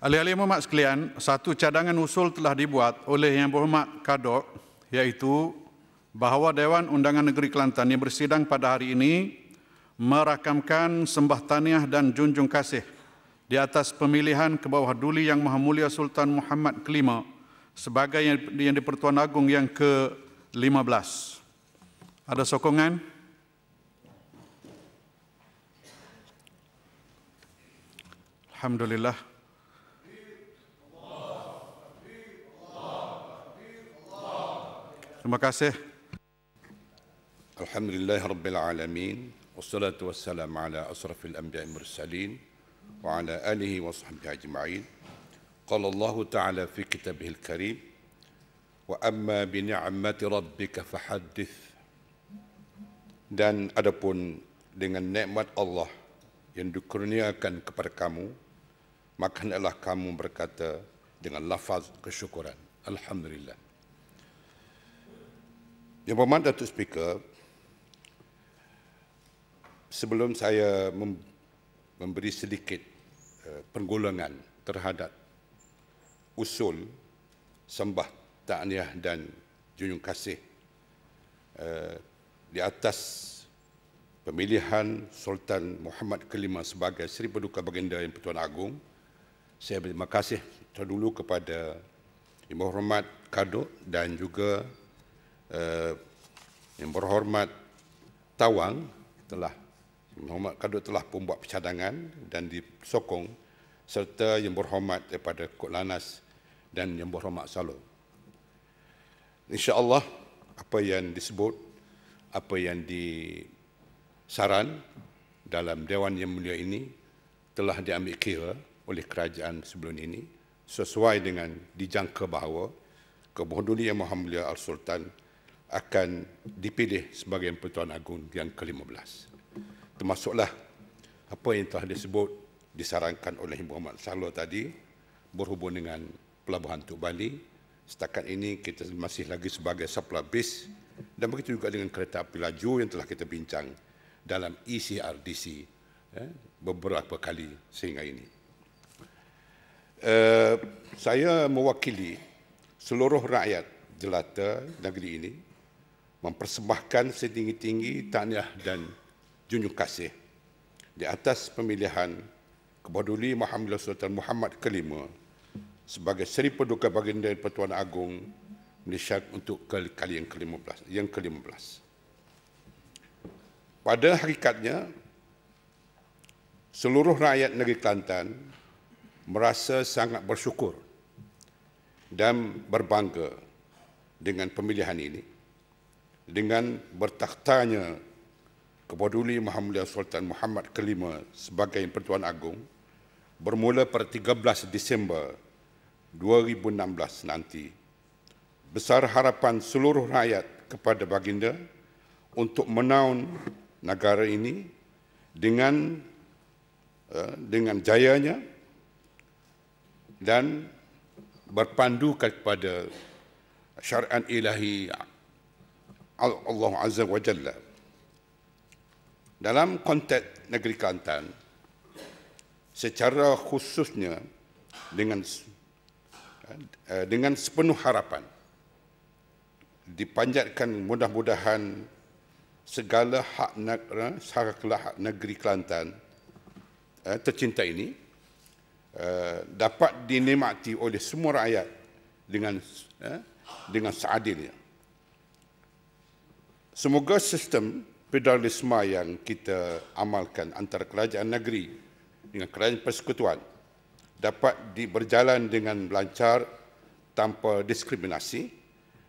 Alih-alih memak sekalian, satu cadangan usul telah dibuat oleh Yang Berhormat Kadok iaitu bahawa Dewan Undangan Negeri Kelantan yang bersidang pada hari ini merakamkan sembah taniah dan junjung kasih di atas pemilihan ke bawah duli Yang Maha Mulia Sultan Muhammad Kelima sebagai yang di-Pertuan Agung yang ke-15. Ada sokongan? Alhamdulillah. Terima kasih. Alhamdulillah Rabbil Alamin Wassalatu wassalamu ala asrafil anbiya mursalin Wa ala alihi wa sahbihi ajma'in Qala Allah ta'ala fi kitabihil karim Wa amma bi ni'mati rabbika fahaddith Dan adapun dengan nikmat Allah Yang dikurniakan kepada kamu Maka hendaklah kamu berkata Dengan lafaz kesyukuran Alhamdulillah yang berhormat Datuk Speaker, sebelum saya memberi sedikit eh, penggolongan terhadap usul sembah takniah dan junjung kasih eh, di atas pemilihan Sultan Muhammad Kelima sebagai Seri Paduka Baginda Yang Pertuan Agung, saya berterima kasih terdulu kepada Yang Berhormat Kadok dan juga uh, yang berhormat Tawang telah Muhammad Kadut telah pun buat percadangan dan disokong serta yang berhormat daripada Kuala Lanas dan yang berhormat Salo. Insya-Allah apa yang disebut apa yang disaran dalam dewan yang mulia ini telah diambil kira oleh kerajaan sebelum ini sesuai dengan dijangka bahawa kebohongan yang Muhammad Al-Sultan akan dipilih sebagai Pertuan Agung yang ke-15. Termasuklah apa yang telah disebut disarankan oleh ibu Ahmad Salo tadi berhubung dengan Pelabuhan Tuk Bali. Setakat ini kita masih lagi sebagai supply base dan begitu juga dengan kereta api laju yang telah kita bincang dalam ECRDC eh, beberapa kali sehingga ini. Uh, saya mewakili seluruh rakyat jelata negeri ini mempersembahkan setinggi-tinggi tahniah dan junjung kasih di atas pemilihan Kebaduli Muhammad Sultan Muhammad kelima sebagai Seri Paduka Baginda Pertuan Agung Malaysia untuk kali yang ke-15. ke Pada hakikatnya, seluruh rakyat negeri Kelantan merasa sangat bersyukur dan berbangga dengan pemilihan ini dengan bertaktanya Kepaduli Maha Mulia Sultan Muhammad V sebagai Pertuan Agong bermula pada 13 Disember 2016 nanti. Besar harapan seluruh rakyat kepada baginda untuk menaun negara ini dengan eh, dengan jayanya dan berpandu kepada syariat ilahi Allah Azza wa Jalla. Dalam konteks negeri Kelantan, secara khususnya dengan eh, dengan sepenuh harapan dipanjatkan mudah-mudahan segala hak negara, eh, segala hak negeri Kelantan eh, tercinta ini dapat dinikmati oleh semua rakyat dengan dengan seadilnya. Semoga sistem federalisme yang kita amalkan antara kerajaan negeri dengan kerajaan persekutuan dapat berjalan dengan lancar tanpa diskriminasi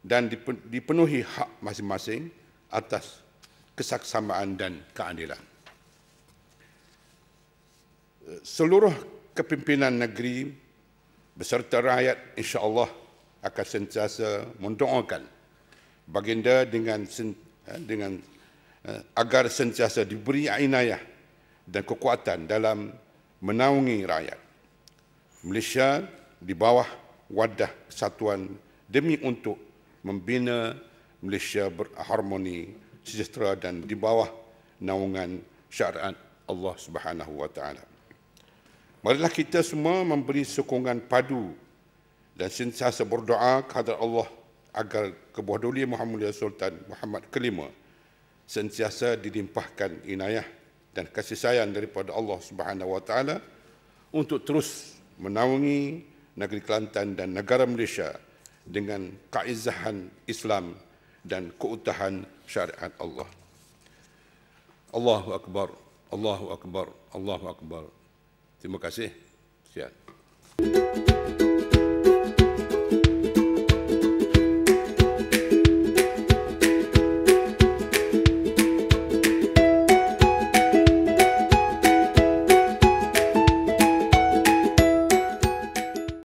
dan dipenuhi hak masing-masing atas kesaksamaan dan keadilan. Seluruh kepimpinan negeri beserta rakyat insya-Allah akan sentiasa mendoakan baginda dengan sentiasa Eh, dengan eh, agar sentiasa diberi inayah dan kekuatan dalam menaungi rakyat. Malaysia di bawah wadah kesatuan demi untuk membina Malaysia berharmoni, sejahtera dan di bawah naungan syariat Allah Subhanahu Wa Taala. Marilah kita semua memberi sokongan padu dan sentiasa berdoa kepada Allah agar kebohdoli Muhammad Mulia Sultan Muhammad kelima sentiasa dilimpahkan inayah dan kasih sayang daripada Allah Subhanahu Wa Taala untuk terus menaungi negeri Kelantan dan negara Malaysia dengan kaizahan Islam dan keutahan syariat Allah. Allahu Akbar, Allahu Akbar, Allahu Akbar. Terima kasih. Sihat. Thank